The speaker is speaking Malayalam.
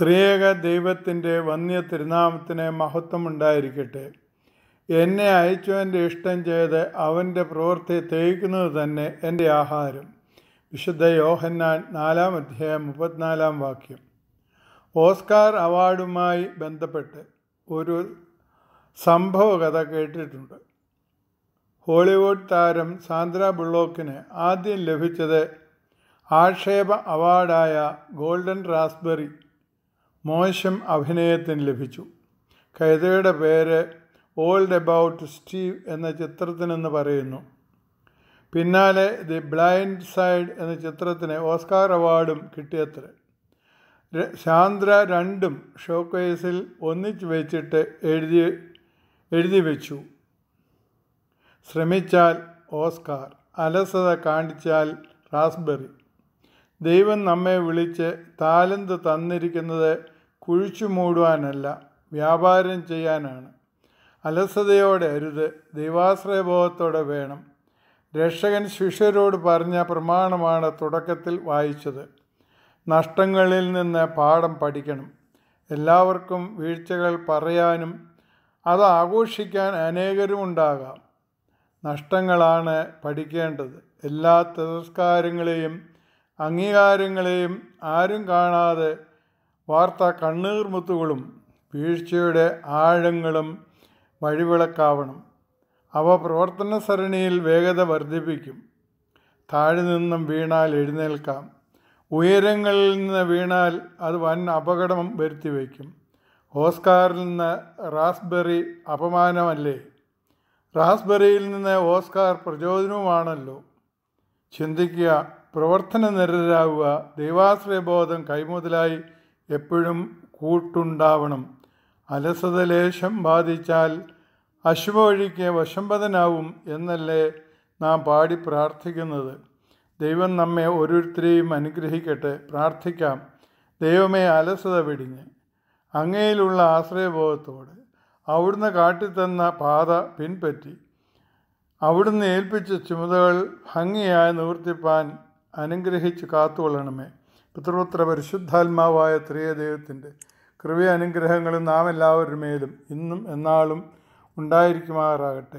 ത്രിയേക ദൈവത്തിൻ്റെ വന്യ തിരുനാമത്തിന് മഹത്വമുണ്ടായിരിക്കട്ടെ എന്നെ അയച്ചവൻ്റെ ഇഷ്ടം ചെയ്ത് അവൻ്റെ പ്രവൃത്തി തേയിക്കുന്നത് തന്നെ എൻ്റെ ആഹാരം വിശുദ്ധ യോഹന്നാൻ നാലാം അധ്യായം മുപ്പത്തിനാലാം വാക്യം ഓസ്കാർ അവാർഡുമായി ബന്ധപ്പെട്ട് ഒരു സംഭവകഥ കഥ കേട്ടിട്ടുണ്ട് ഹോളിവുഡ് താരം സാന്ദ്ര ബുള്ളോക്കിന് ആദ്യം ലഭിച്ചത് ആക്ഷേപ അവാർഡായ ഗോൾഡൻ റാസ്ബെറി മോശം അഭിനയത്തിന് ലഭിച്ചു ഖൈദയുടെ പേര് ഓൾഡ് എബൌട്ട് സ്റ്റീവ് എന്ന ചിത്രത്തിനെന്ന് പറയുന്നു പിന്നാലെ ദി ബ്ലൈൻഡ് സൈഡ് എന്ന ചിത്രത്തിന് ഓസ്കാർ അവാർഡും കിട്ടിയത്രേ ശാന്ദ്ര രണ്ടും ഷോക്കേസിൽ ഒന്നിച്ചു വെച്ചിട്ട് എഴുതി എഴുതി വെച്ചു ശ്രമിച്ചാൽ ഓസ്കാർ അലസത കാണിച്ചാൽ റാസ്ബെറി ദൈവം നമ്മെ വിളിച്ച് താലന്ത് തന്നിരിക്കുന്നത് കുഴിച്ചു മൂടുവാനല്ല വ്യാപാരം ചെയ്യാനാണ് അലസതയോടെ അരുത് ദൈവാശ്രയബോധത്തോടെ വേണം രക്ഷകൻ ശിഷ്യരോട് പറഞ്ഞ പ്രമാണമാണ് തുടക്കത്തിൽ വായിച്ചത് നഷ്ടങ്ങളിൽ നിന്ന് പാഠം പഠിക്കണം എല്ലാവർക്കും വീഴ്ചകൾ പറയാനും അത് ആഘോഷിക്കാൻ അനേകരും ഉണ്ടാകാം നഷ്ടങ്ങളാണ് പഠിക്കേണ്ടത് എല്ലാ തിരസ്കാരങ്ങളെയും അംഗീകാരങ്ങളെയും ആരും കാണാതെ വാർത്ത കണ്ണീർമുത്തുകളും വീഴ്ചയുടെ ആഴങ്ങളും വഴിവിളക്കാവണം അവ പ്രവർത്തന സരണിയിൽ വേഗത വർദ്ധിപ്പിക്കും താഴെ നിന്നും വീണാൽ എഴുന്നേൽക്കാം ഉയരങ്ങളിൽ നിന്ന് വീണാൽ അത് വൻ അപകടം വരുത്തി വയ്ക്കും ഓസ്കാറിൽ നിന്ന് റാസ്ബെറി അപമാനമല്ലേ റാസ്ബെറിയിൽ നിന്ന് ഓസ്കാർ പ്രചോദനവുമാണല്ലോ ചിന്തിക്കുക പ്രവർത്തന നിരരാകുക ദൈവാശ്രയബോധം കൈമുതലായി എപ്പോഴും കൂട്ടുണ്ടാവണം അലസതലേശം ബാധിച്ചാൽ അശുഭവഴിക്ക് വശംപതനാവും എന്നല്ലേ നാം പാടി പ്രാർത്ഥിക്കുന്നത് ദൈവം നമ്മെ ഓരോരുത്തരെയും അനുഗ്രഹിക്കട്ടെ പ്രാർത്ഥിക്കാം ദൈവമേ അലസത വെടിഞ്ഞ് അങ്ങയിലുള്ള ആശ്രയബോധത്തോടെ അവിടുന്ന് കാട്ടിത്തന്ന പാത പിൻപറ്റി അവിടുന്ന് ഏൽപ്പിച്ച ചുമതകൾ ഭംഗിയായി നിവർത്തിപ്പാൻ അനുഗ്രഹിച്ച് കാത്തുകൊള്ളണമേ പിതൃപുത്ര പരിശുദ്ധാത്മാവായ ത്രിയദൈവത്തിൻ്റെ കൃപയ അനുഗ്രഹങ്ങളും നാം മേലും ഇന്നും എന്നാളും ഉണ്ടായിരിക്കുമാറാകട്ടെ